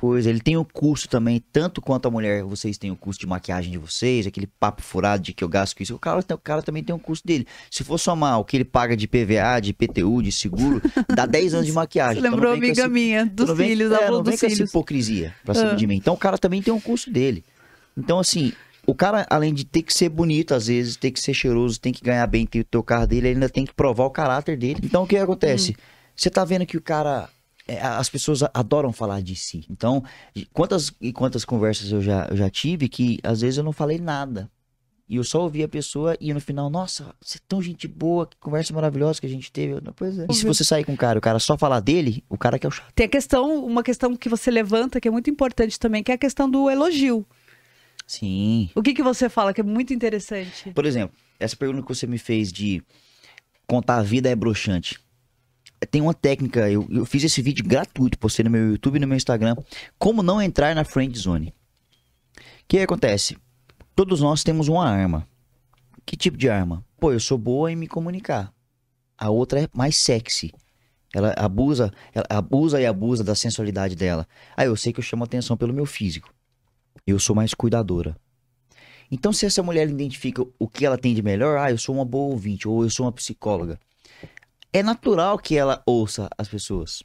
coisa. Ele tem o custo também, tanto quanto a mulher, vocês têm o custo de maquiagem de vocês, aquele papo furado de que eu gasto com isso. O cara, o cara também tem o custo dele. Se for somar o que ele paga de PVA, de PTU, de seguro, dá 10 anos de maquiagem. Você então, amiga minha, então, dos vem, filhos, é, não vem dos com filhos. essa hipocrisia pra cima ah. de mim. Então o cara também tem o custo dele. Então, assim, o cara, além de ter que ser bonito, às vezes, ter que ser cheiroso, tem que ganhar bem, ter o teu carro dele, ele ainda tem que provar o caráter dele. Então, o que acontece? Hum. Você tá vendo que o cara é, as pessoas adoram falar de si. Então, quantas e quantas conversas eu já, eu já tive que às vezes eu não falei nada. E eu só ouvi a pessoa e no final, nossa, você é tão gente boa, que conversa maravilhosa que a gente teve. Eu, pois é. E se você sair com o cara, o cara só falar dele, o cara que é o chato. Tem a questão, uma questão que você levanta, que é muito importante também, que é a questão do elogio. Sim. O que, que você fala que é muito interessante? Por exemplo, essa pergunta que você me fez de contar a vida é broxante tem uma técnica, eu, eu fiz esse vídeo gratuito, postei no meu YouTube e no meu Instagram, como não entrar na friend zone. O que acontece? Todos nós temos uma arma. Que tipo de arma? Pô, eu sou boa em me comunicar. A outra é mais sexy. Ela abusa, ela abusa e abusa da sensualidade dela. Aí ah, eu sei que eu chamo atenção pelo meu físico. Eu sou mais cuidadora. Então, se essa mulher identifica o que ela tem de melhor, ah, eu sou uma boa ouvinte, ou eu sou uma psicóloga é natural que ela ouça as pessoas.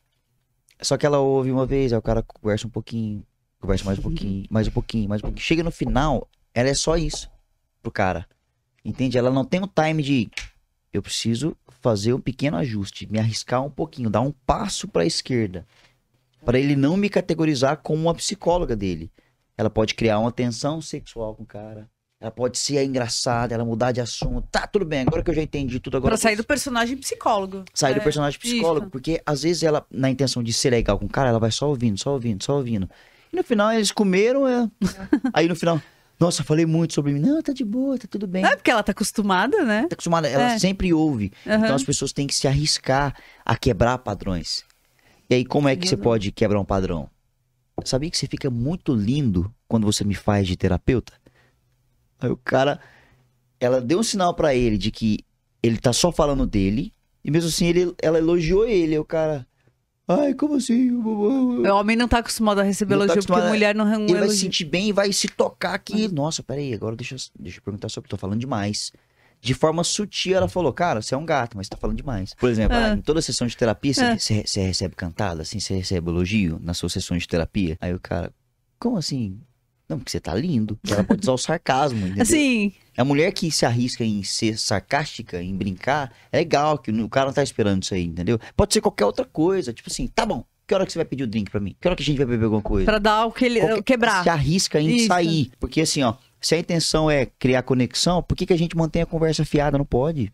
Só que ela ouve uma vez, aí o cara conversa um pouquinho, conversa mais um pouquinho, mais um pouquinho, mais um pouquinho. Chega no final, ela é só isso pro cara. Entende? Ela não tem um time de eu preciso fazer um pequeno ajuste, me arriscar um pouquinho, dar um passo para a esquerda, para ele não me categorizar como uma psicóloga dele. Ela pode criar uma tensão sexual com o cara. Ela pode ser engraçada, ela mudar de assunto. Tá, tudo bem, agora que eu já entendi tudo agora. Pra sair do personagem psicólogo. Sair é, do personagem psicólogo, isso. porque às vezes ela, na intenção de ser legal com o cara, ela vai só ouvindo, só ouvindo, só ouvindo. E no final eles comeram, é... aí no final. Nossa, falei muito sobre mim. Não, tá de boa, tá tudo bem. Não é porque ela tá acostumada, né? Tá acostumada, ela é. sempre ouve. Uhum. Então as pessoas têm que se arriscar a quebrar padrões. E aí, como é que você é pode quebrar um padrão? Sabia que você fica muito lindo quando você me faz de terapeuta? Aí o cara, ela deu um sinal para ele de que ele tá só falando dele, e mesmo assim ele, ela elogiou ele, aí o cara. Ai, como assim? O homem não tá acostumado a receber não tá elogio, tá porque a mulher não é Ele elogio. vai se sentir bem e vai se tocar aqui. Nossa, peraí, agora deixa, deixa eu perguntar sobre. Tô falando demais. De forma sutil, ela falou, cara, você é um gato, mas tá falando demais. Por exemplo, ah. em toda sessão de terapia, você, ah. recebe cantada, assim, você recebe elogio na sua sessão de terapia. Aí o cara, como assim? Não, porque você tá lindo. Ela pode usar o sarcasmo, entendeu? Assim. A mulher que se arrisca em ser sarcástica, em brincar, é legal, que o cara não tá esperando isso aí, entendeu? Pode ser qualquer outra coisa, tipo assim, tá bom, que hora que você vai pedir o drink pra mim? Que hora que a gente vai beber alguma coisa? Pra dar o que ele, Qualquer... quebrar. Se arrisca em isso. sair. Porque assim, ó, se a intenção é criar conexão, por que, que a gente mantém a conversa fiada? Não pode.